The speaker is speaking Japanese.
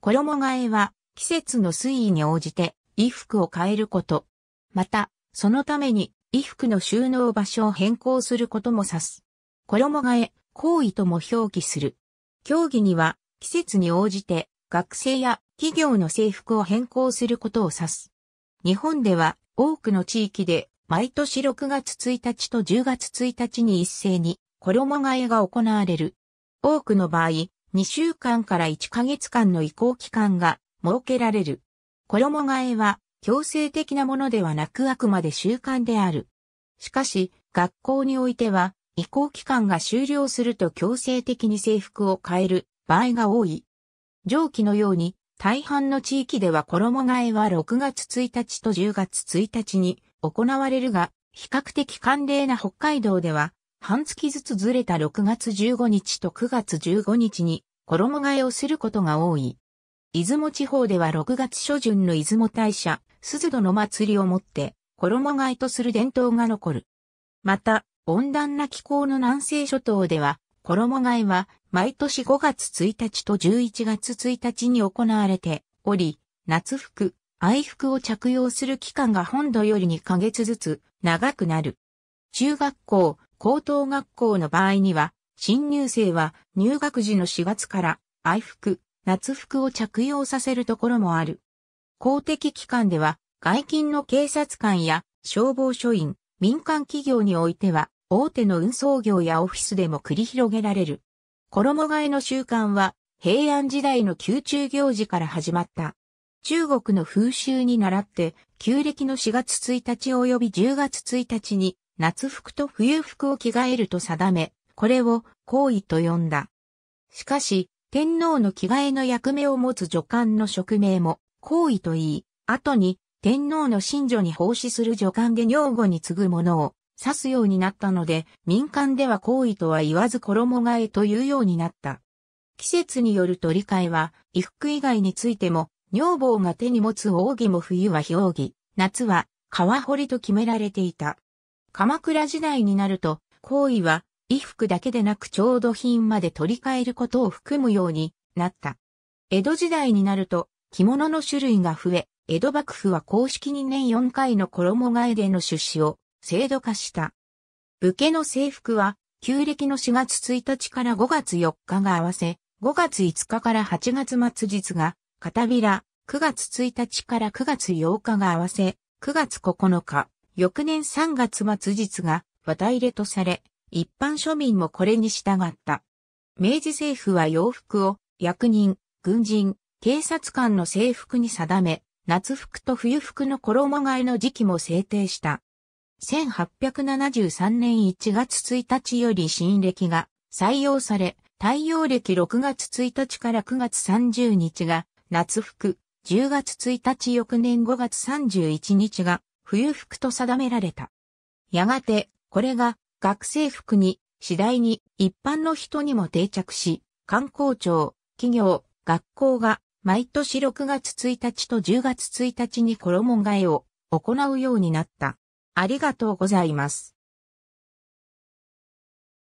衣替えは季節の推移に応じて衣服を変えること。また、そのために衣服の収納場所を変更することも指す。衣替え、行為とも表記する。競技には季節に応じて学生や企業の制服を変更することを指す。日本では多くの地域で毎年6月1日と10月1日に一斉に衣替えが行われる。多くの場合、2週間から1ヶ月間の移行期間が設けられる。衣替えは強制的なものではなくあくまで習慣である。しかし、学校においては、移行期間が終了すると強制的に制服を変える場合が多い。上記のように、大半の地域では衣替えは6月1日と10月1日に行われるが、比較的寒冷な北海道では半月ずつずれた6月15日と9月15日に衣替えをすることが多い。出雲地方では6月初旬の出雲大社、鈴戸の祭りをもって、衣替えとする伝統が残る。また、温暖な気候の南西諸島では、衣替えは毎年5月1日と11月1日に行われており、夏服、愛服を着用する期間が本土より2ヶ月ずつ長くなる。中学校、高等学校の場合には、新入生は入学時の4月から愛服、夏服を着用させるところもある。公的機関では、外勤の警察官や消防署員、民間企業においては、大手の運送業やオフィスでも繰り広げられる。衣替えの習慣は、平安時代の宮中行事から始まった。中国の風習に倣って、旧暦の4月1日及び10月1日に夏服と冬服を着替えると定め、これを行為と呼んだ。しかし、天皇の着替えの役目を持つ女官の職名も好意と言い、後に天皇の信女に奉仕する女官で女語に次ぐものを指すようになったので、民間では好意とは言わず衣替えというようになった。季節によると理解は、衣服以外についても、女房が手に持つ奥義も冬は氷義、夏は川堀と決められていた。鎌倉時代になると、行為は衣服だけでなく調度品まで取り替えることを含むようになった。江戸時代になると着物の種類が増え、江戸幕府は公式に年4回の衣替えでの出資を制度化した。武家の制服は旧暦の4月1日から5月4日が合わせ、5月5日から8月末日が、片びら、9月1日から9月8日が合わせ、9月9日、翌年3月末日が綿入れとされ、一般庶民もこれに従った。明治政府は洋服を役人、軍人、警察官の制服に定め、夏服と冬服の衣替えの時期も制定した。1873年1月1日より新暦が採用され、太陽暦6月1日から9月30日が夏服、10月1日翌年5月31日が冬服と定められた。やがて、これが学生服に次第に一般の人にも定着し、観光庁、企業、学校が毎年6月1日と10月1日に衣替えを行うようになった。ありがとうございます。